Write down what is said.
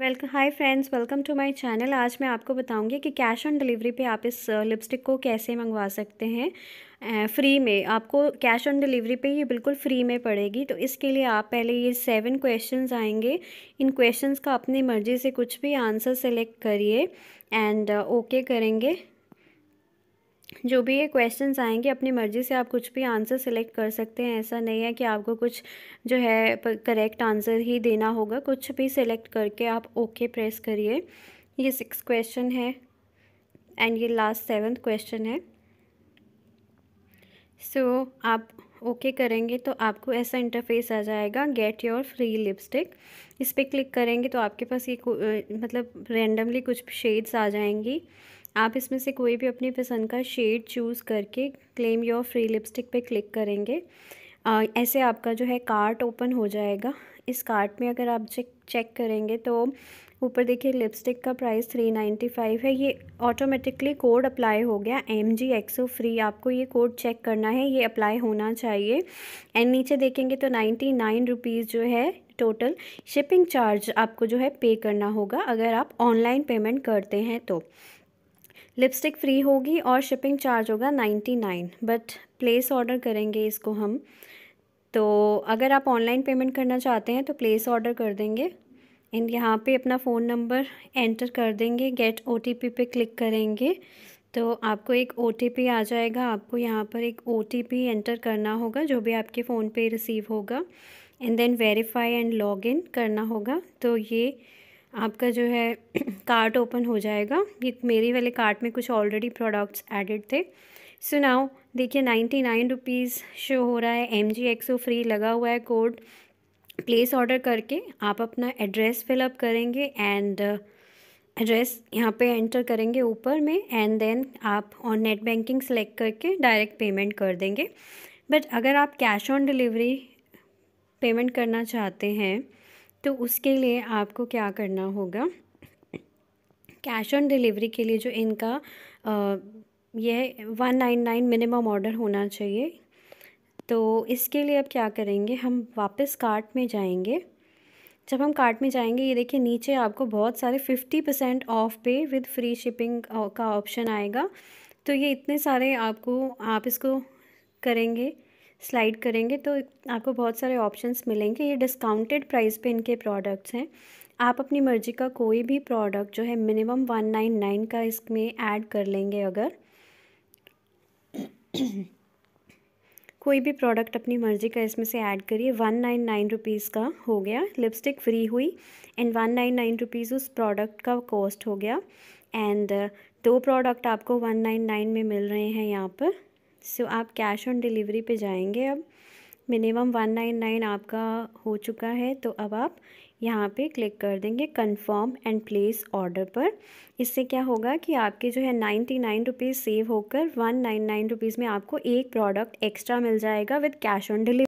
welcome hi friends welcome to my channel आज मैं आपको बताऊंगी कि कैश ऑन डिलीवरी पे आप इस लिपस्टिक को कैसे मंगवा सकते हैं फ्री में आपको कैश ऑन डिलीवरी पे ये बिल्कुल फ्री में पड़ेगी तो इसके लिए आप पहले ये सेवन क्वेश्चंस आएंगे इन क्वेश्चंस का अपनी मर्ज़ी से कुछ भी आंसर सेलेक्ट करिए एंड ओके करेंगे जो भी ये क्वेश्चंस आएंगे अपनी मर्ज़ी से आप कुछ भी आंसर सेलेक्ट कर सकते हैं ऐसा नहीं है कि आपको कुछ जो है करेक्ट आंसर ही देना होगा कुछ भी सिलेक्ट करके आप ओके okay प्रेस करिए ये सिक्स क्वेश्चन है एंड ये लास्ट सेवन्थ क्वेश्चन है सो so, आप ओके okay करेंगे तो आपको ऐसा इंटरफेस आ जाएगा गेट योर फ्री लिपस्टिक इस पर क्लिक करेंगे तो आपके पास ये मतलब रेंडमली कुछ शेड्स आ जाएंगी आप इसमें से कोई भी अपनी पसंद का शेड चूज़ करके क्लेम योर फ्री लिपस्टिक पे क्लिक करेंगे आ, ऐसे आपका जो है कार्ट ओपन हो जाएगा इस कार्ट में अगर आप चेक चेक करेंगे तो ऊपर देखिए लिपस्टिक का प्राइस थ्री नाइन्टी फाइव है ये ऑटोमेटिकली कोड अप्लाई हो गया एम जी एक्सो फ्री आपको ये कोड चेक करना है ये अप्लाई होना चाहिए एंड नीचे देखेंगे तो नाइन्टी नाइन रुपीज़ जो है टोटल शिपिंग चार्ज आपको जो है पे करना होगा अगर आप ऑनलाइन पेमेंट करते हैं तो लिपस्टिक फ्री होगी और शिपिंग चार्ज होगा ninety nine but place order करेंगे इसको हम तो अगर आप ऑनलाइन पेमेंट करना चाहते हैं तो प्लेस ऑर्डर कर देंगे एंड यहाँ पे अपना फ़ोन नंबर एंटर कर देंगे गेट ओ पे क्लिक करेंगे तो आपको एक ओ आ जाएगा आपको यहाँ पर एक ओ एंटर करना होगा जो भी आपके फ़ोन पे रिसीव होगा एंड देन वेरीफाई एंड इन करना होगा तो ये आपका जो है कार्ट ओपन हो जाएगा ये मेरे वाले कार्ट में कुछ ऑलरेडी प्रोडक्ट्स एडिड थे सो नाउ देखिए नाइन्टी नाइन रुपीज़ शो हो रहा है एम जी एक्सो फ्री लगा हुआ है कोड प्लेस ऑर्डर करके आप अपना एड्रेस फिलअप करेंगे एंड एड्रेस uh, यहाँ पे एंटर करेंगे ऊपर में एंड देन आप ऑन नेट बैंकिंग सेलेक्ट करके डायरेक्ट पेमेंट कर देंगे बट अगर आप कैश ऑन डिलीवरी पेमेंट करना चाहते हैं तो उसके लिए आपको क्या करना होगा कैश ऑन डिलीवरी के लिए जो इनका यह one nine nine minimum order होना चाहिए तो इसके लिए अब क्या करेंगे हम वापस कार्ट में जाएंगे जब हम कार्ट में जाएंगे ये देखिए नीचे आपको बहुत सारे फिफ्टी परसेंट ऑफ पे विद फ्री शिपिंग का ऑप्शन आएगा तो ये इतने सारे आपको आप इसको करेंगे स्लाइड करेंगे तो आपको बहुत सारे ऑप्शंस मिलेंगे ये डिस्काउंटेड प्राइस पे इनके प्रोडक्ट्स हैं आप अपनी मर्ज़ी का कोई भी प्रोडक्ट जो है मिनिमम वन नाइन नाइन का इसमें ऐड कर लेंगे अगर कोई भी प्रोडक्ट अपनी मर्ज़ी का इसमें से ऐड करिए वन नाइन नाइन रुपीज़ का हो गया लिपस्टिक फ्री हुई and one nine nine rupees उस प्रोडक्ट का कॉस्ट हो गया एंड uh, दो प्रोडक्ट आपको वन नाइन नाइन में मिल रहे हैं यहाँ पर सो so, आप कैश ऑन डिलीवरी पे जाएंगे अब मिनिमम वन नाइन नाइन आपका हो चुका है तो अब आप यहाँ पे क्लिक कर देंगे कंफर्म एंड प्लेस ऑर्डर पर इससे क्या होगा कि आपके जो है नाइन्टी नाइन रुपीज़ सेव होकर वन नाइन नाइन रुपीज़ में आपको एक प्रोडक्ट एक्स्ट्रा मिल जाएगा विद कैश ऑन डिलीवरी